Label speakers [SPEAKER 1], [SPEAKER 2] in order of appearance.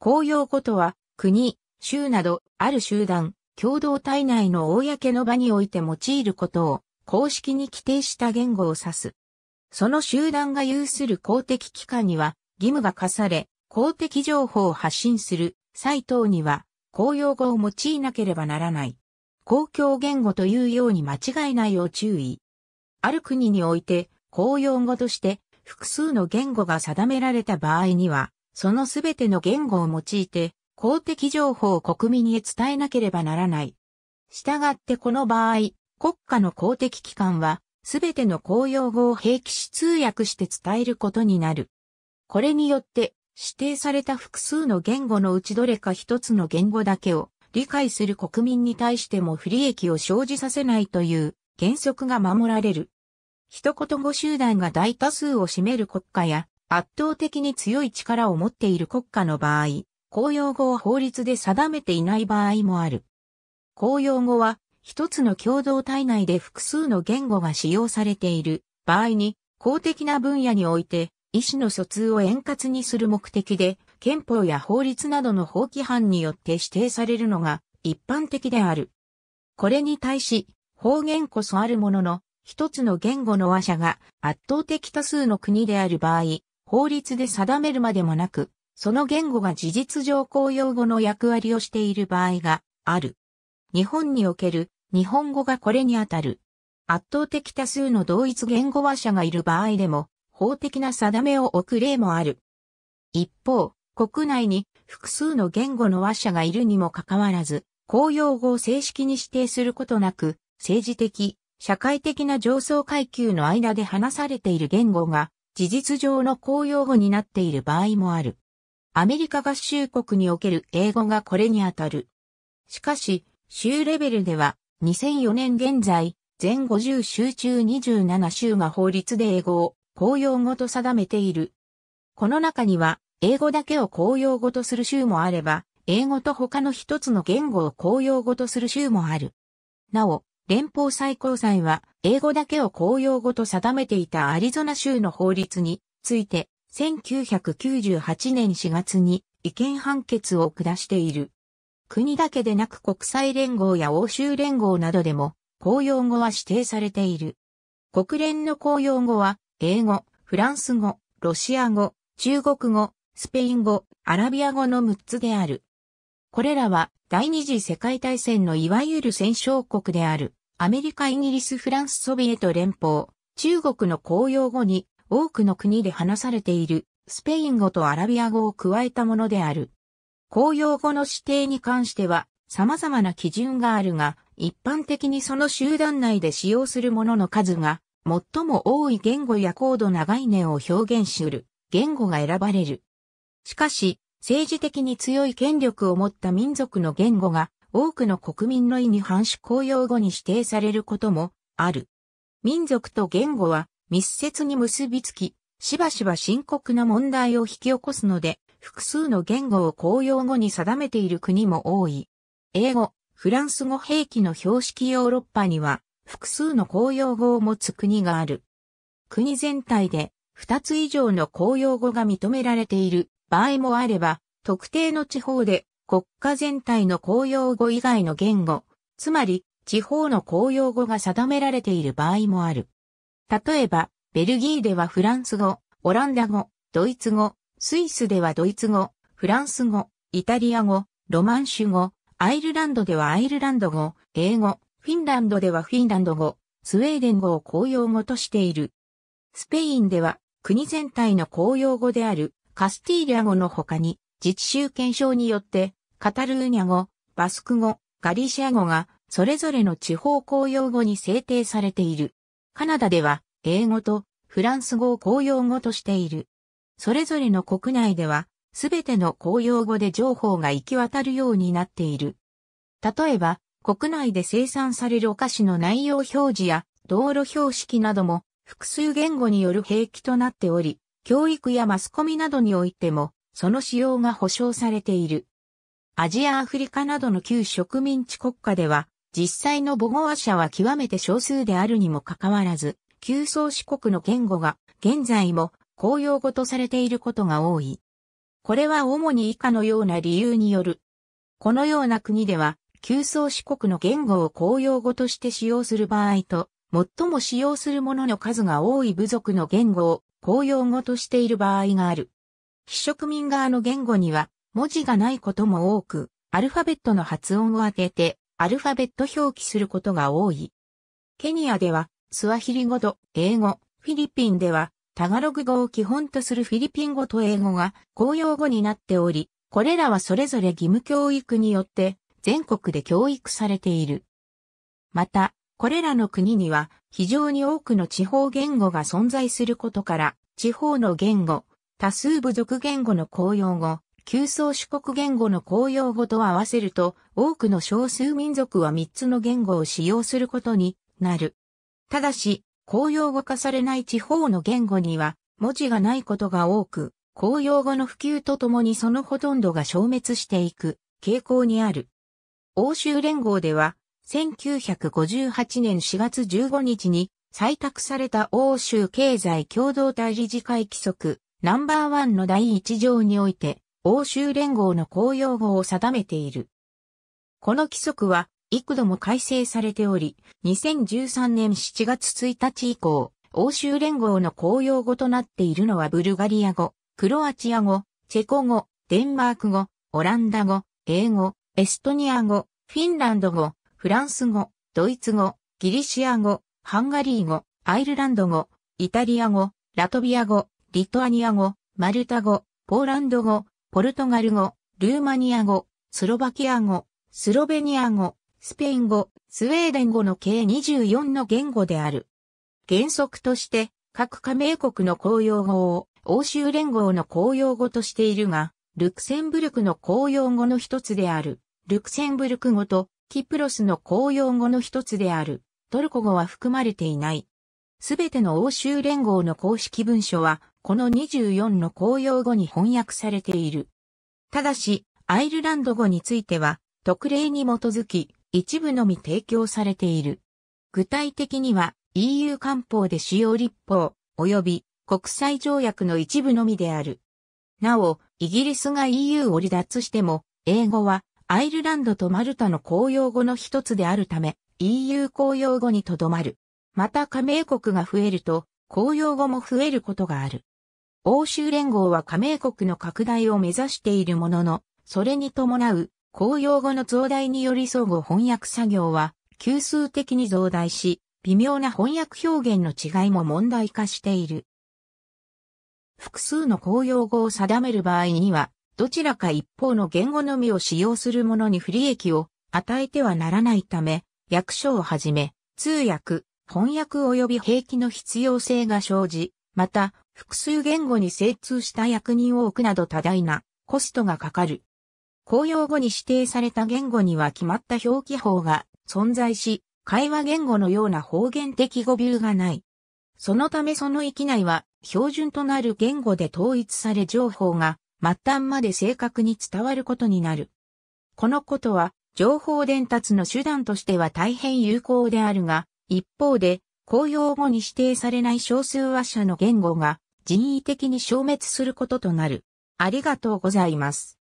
[SPEAKER 1] 公用語とは、国、州など、ある集団、共同体内の公の場において用いることを、公式に規定した言語を指す。その集団が有する公的機関には、義務が課され、公的情報を発信する、サイトには、公用語を用いなければならない。公共言語というように間違いないを注意。ある国において、公用語として、複数の言語が定められた場合には、そのすべての言語を用いて、公的情報を国民へ伝えなければならない。したがってこの場合、国家の公的機関は、すべての公用語を併記し通訳して伝えることになる。これによって、指定された複数の言語のうちどれか一つの言語だけを理解する国民に対しても不利益を生じさせないという原則が守られる。一言語集団が大多数を占める国家や圧倒的に強い力を持っている国家の場合、公用語を法律で定めていない場合もある。公用語は、一つの共同体内で複数の言語が使用されている場合に、公的な分野において、意思の疎通を円滑にする目的で、憲法や法律などの法規範によって指定されるのが一般的である。これに対し、方言こそあるものの、一つの言語の話者が圧倒的多数の国である場合、法律で定めるまでもなく、その言語が事実上公用語の役割をしている場合がある。日本における日本語がこれにあたる。圧倒的多数の同一言語話者がいる場合でも法的な定めを置く例もある。一方、国内に複数の言語の話者がいるにもかかわらず、公用語を正式に指定することなく、政治的、社会的な上層階級の間で話されている言語が事実上の公用語になっている場合もある。アメリカ合衆国における英語がこれにあたる。しかし、州レベルでは、2004年現在、全50州中27州が法律で英語を公用語と定めている。この中には、英語だけを公用語とする州もあれば、英語と他の一つの言語を公用語とする州もある。なお、連邦最高裁は、英語だけを公用語と定めていたアリゾナ州の法律について、1998年4月に違憲判決を下している。国だけでなく国際連合や欧州連合などでも公用語は指定されている。国連の公用語は英語、フランス語、ロシア語、中国語、スペイン語、アラビア語の6つである。これらは第二次世界大戦のいわゆる戦勝国である。アメリカ、イギリス、フランス、ソビエト連邦、中国の公用語に多くの国で話されているスペイン語とアラビア語を加えたものである。公用語の指定に関しては様々な基準があるが、一般的にその集団内で使用するものの数が最も多い言語や高度な概念を表現しうる言語が選ばれる。しかし、政治的に強い権力を持った民族の言語が多くの国民の意に反し公用語に指定されることもある。民族と言語は密接に結びつき、しばしば深刻な問題を引き起こすので、複数の言語を公用語に定めている国も多い。英語、フランス語兵器の標識ヨーロッパには複数の公用語を持つ国がある。国全体で2つ以上の公用語が認められている場合もあれば、特定の地方で国家全体の公用語以外の言語、つまり地方の公用語が定められている場合もある。例えば、ベルギーではフランス語、オランダ語、ドイツ語、スイスではドイツ語、フランス語、イタリア語、ロマンシュ語、アイルランドではアイルランド語、英語、フィンランドではフィンランド語、スウェーデン語を公用語としている。スペインでは国全体の公用語であるカスティーリア語の他に自治州憲章によってカタルーニャ語、バスク語、ガリシア語が、それぞれの地方公用語に制定されている。カナダでは、英語とフランス語を公用語としている。それぞれの国内では、すべての公用語で情報が行き渡るようになっている。例えば、国内で生産されるお菓子の内容表示や道路標識なども複数言語による兵器となっており、教育やマスコミなどにおいてもその使用が保障されている。アジアアフリカなどの旧植民地国家では、実際の母語話者は極めて少数であるにもかかわらず、旧宗主国の言語が現在も公用語とされていることが多い。これは主に以下のような理由による。このような国では、旧宗主国の言語を公用語として使用する場合と、最も使用するものの数が多い部族の言語を公用語としている場合がある。非植民側の言語には、文字がないことも多く、アルファベットの発音を当てて、アルファベット表記することが多い。ケニアでは、スワヒリ語と英語、フィリピンでは、タガログ語を基本とするフィリピン語と英語が公用語になっており、これらはそれぞれ義務教育によって全国で教育されている。また、これらの国には非常に多くの地方言語が存在することから、地方の言語、多数部族言語の公用語、旧宗主国言語の公用語と合わせると、多くの少数民族は3つの言語を使用することになる。ただし、公用語化されない地方の言語には、文字がないことが多く、公用語の普及とともにそのほとんどが消滅していく傾向にある。欧州連合では、1958年4月15日に採択された欧州経済共同体理事会規則ナンバーワンの第一条において、欧州連合の公用語を定めている。この規則は幾度も改正されており、2013年7月1日以降、欧州連合の公用語となっているのはブルガリア語、クロアチア語、チェコ語、デンマーク語、オランダ語、英語、エストニア語、フィンランド語、フランス語、ドイツ語、ギリシア語、ハンガリー語、アイルランド語、イタリア語、ラトビア語、リトアニア語、マルタ語、ポーランド語、ポルトガル語、ルーマニア語、スロバキア語、スロベニア語、スペイン語、スウェーデン語の計24の言語である。原則として、各加盟国の公用語を欧州連合の公用語としているが、ルクセンブルクの公用語の一つである、ルクセンブルク語とキプロスの公用語の一つである、トルコ語は含まれていない。すべての欧州連合の公式文書はこの24の公用語に翻訳されている。ただし、アイルランド語については、特例に基づき、一部のみ提供されている。具体的には、EU 官報で使用立法、及び国際条約の一部のみである。なお、イギリスが EU を離脱しても、英語はアイルランドとマルタの公用語の一つであるため、EU 公用語にとどまる。また加盟国が増えると、公用語も増えることがある。欧州連合は加盟国の拡大を目指しているものの、それに伴う公用語の増大により相互翻訳作業は、級数的に増大し、微妙な翻訳表現の違いも問題化している。複数の公用語を定める場合には、どちらか一方の言語のみを使用する者に不利益を与えてはならないため、役所をはじめ、通訳、翻訳及び兵器の必要性が生じ、また、複数言語に精通した役人を置くなど多大なコストがかかる。公用語に指定された言語には決まった表記法が存在し、会話言語のような方言的語尾がない。そのためその域内は標準となる言語で統一され情報が末端まで正確に伝わることになる。このことは情報伝達の手段としては大変有効であるが、一方で公用語に指定されない少数話者の言語が人為的に消滅することとなる。ありがとうございます。